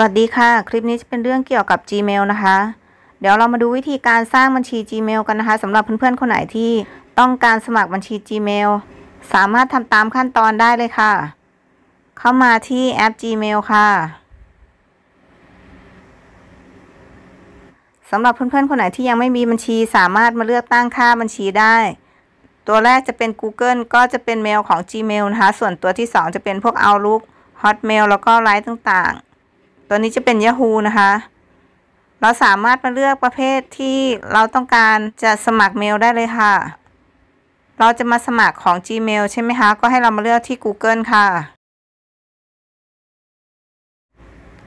สวัสดีค่ะ คลิปนี้จะเป็นเรื่องเกี่ยวกับ Gmail นะคะ เดี๋ยวเรามาดูวิธีการสร้างบัญชี Gmail กันนะคะสำหรับเพื่อนๆคนไหนที่ต้องการสมัครบัญชี Gmail สามารถทำตามขั้นตอนได้เลยค่ะ เข้ามาที่แอป Gmail ค่ะสำหรับเพื่อนๆ คนไหนที่ยังไม่มีบัญชีสามารถมาเลือกตั้งค่าบัญชีได้ ตัวแรกจะเป็น Google ก็จะเป็นเมลของ Gmail นะคะ ส่วนตัวที่2จะเป็นพวก Outlook Hotmail แล้วก็ไลน์ต่างๆตัวนี้จะเป็น Yahoo นะคะ เราสามารถมาเลือกประเภทที่เราต้องการจะสมัครเมลได้เลยค่ะ เราจะมาสมัครของ Gmail ใช่ไหมคะ ก็ให้เรามาเลือกที่ Google ค่ะ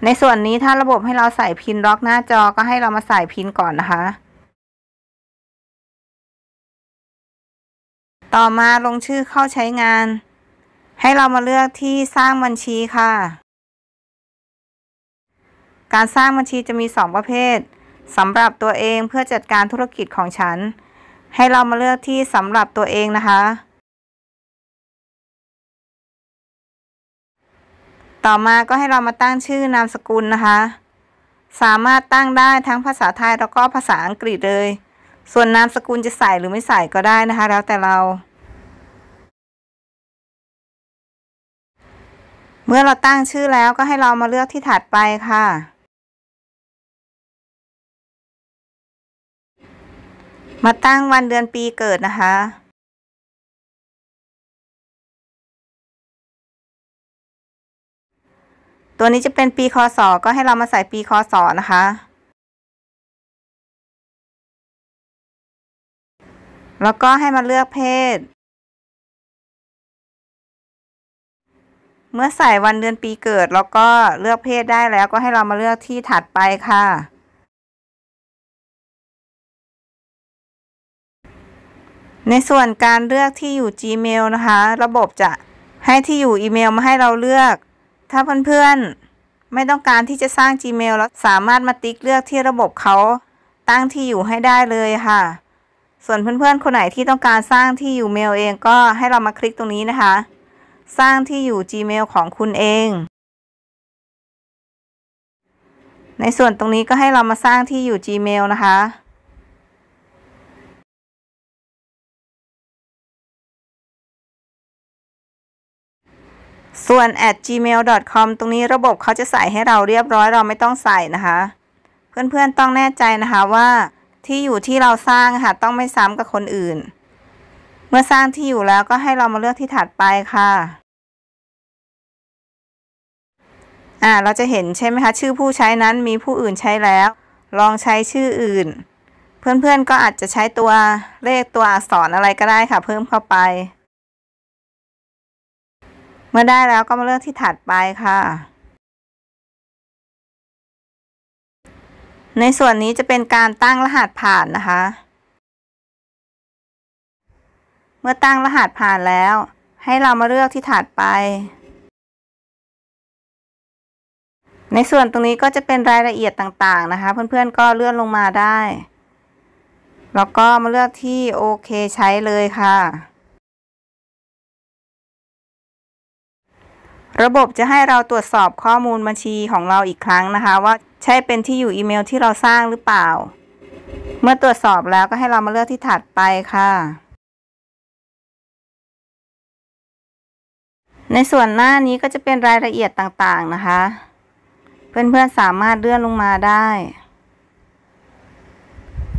ในส่วนนี้ถ้าระบบให้เราใส่พินล็อก หน้าจอ ก็ให้เรามาใส่พินก่อนนะคะ ต่อมาลงชื่อเข้าใช้งาน ให้เรามาเลือกที่สร้างบัญชีค่ะการสร้างบัญชีจะมี2ประเภทสำหรับตัวเองเพื่อจัดการธุรกิจของฉัน ให้เรามาเลือกที่สำหรับตัวเองนะคะ ต่อมาก็ให้เรามาตั้งชื่อนามสกุลนะคะ สามารถตั้งได้ทั้งภาษาไทยแล้วก็ภาษาอังกฤษเลย ส่วนนามสกุลจะใส่หรือไม่ใส่ก็ได้นะคะแล้วแต่เรา เมื่อเราตั้งชื่อแล้วก็ให้เรามาเลือกที่ถัดไปค่ะมาตั้งวันเดือนปีเกิดนะคะ ตัวนี้จะเป็นปีคศ ก็ให้เรามาใส่ปีคศ นะคะ แล้วก็ให้มาเลือกเพศ เมื่อใส่วันเดือนปีเกิด แล้วก็เลือกเพศได้แล้วก็ให้เรามาเลือกที่ถัดไปค่ะในส่วนการเลือกที่อยู่ Gmail นะคะ ระบบจะให้ที่อยู่อีเมล มาให้เราเลือก ถ้าเพื่อนๆไม่ต้องการที่จะสร้าง Gmail แล้ว สามารถมาติ๊กเลือกที่ระบบเขาตั้งที่อยู่ให้ได้เลยค่ะ ส่วนเพื่อนๆ คนไหนที่ต้องการสร้างที่อยู่เมลเองก็ให้เรามาคลิกตรงนี้นะคะ สร้างที่อยู่ Gmail ของคุณเอง ในส่วนตรงนี้ก็ให้เรามาสร้างที่อยู่ Gmail นะคะส่วน at gmail.com ตรงนี้ระบบเขาจะใส่ให้เราเรียบร้อยเราไม่ต้องใส่นะคะ เพื่อนๆต้องแน่ใจนะคะว่าที่อยู่ที่เราสร้างค่ะ ต้องไม่ซ้ำกับคนอื่น เมื่อสร้างที่อยู่แล้วก็ให้เรามาเลือกที่ถัดไปค่ะอ่าเราจะเห็นใช่ไหมคะชื่อผู้ใช้นั้นมีผู้อื่นใช้แล้ว ลองใช้ชื่ออื่น เพื่อนๆก็อาจจะใช้ตัวเลขตัวอักษรอะไรก็ได้ค่ะ เพิ่มเข้าไปเมื่อได้แล้วก็มาเลือกที่ถัดไปค่ะ ในส่วนนี้จะเป็นการตั้งรหัสผ่านนะคะ เมื่อตั้งรหัสผ่านแล้วให้เรามาเลือกที่ถัดไป ในส่วนตรงนี้ก็จะเป็นรายละเอียดต่างๆ นะคะ เพื่อนๆก็เลื่อนลงมาได้แล้วก็มาเลือกที่โอเคใช้เลยค่ะระบบ จะให้เราตรวจสอบข้อมูลบัญชีของเราอีกครั้งนะคะ ว่า ใช่ เป็นที่อยู่อีเมลที่เราสร้างหรือเปล่า เมื่อตรวจสอบแล้วก็ให้เรามาเลือกที่ถัดไปค่ะ ในส่วนหน้านี้ก็จะเป็นรายละเอียดต่างๆนะคะ เพื่อน ๆ สามารถเลื่อนลงมาได้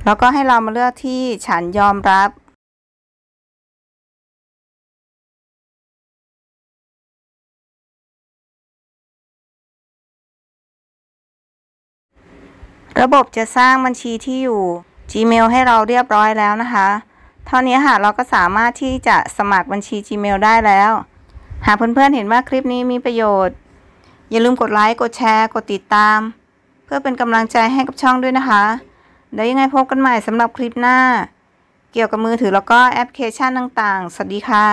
แล้ว ก็ให้เรามาเลือกที่ฉันยอมรับระบบจะสร้างบัญชีที่อยู่ Gmail ให้เราเรียบร้อยแล้วนะคะ เท่านี้ค่ะเราก็สามารถที่จะสมัครบัญชี Gmail ได้แล้ว หากเพื่อนๆ เห็นว่าคลิปนี้มีประโยชน์ อย่าลืมกดไลค์ กดแชร์ กดติดตาม เพื่อเป็นกำลังใจให้กับช่องด้วยนะคะ เดี๋ยวยังไงพบกันใหม่สำหรับคลิปหน้า เกี่ยวกับมือถือแล้วก็แอปพลิเคชันต่างๆ สวัสดีค่ะ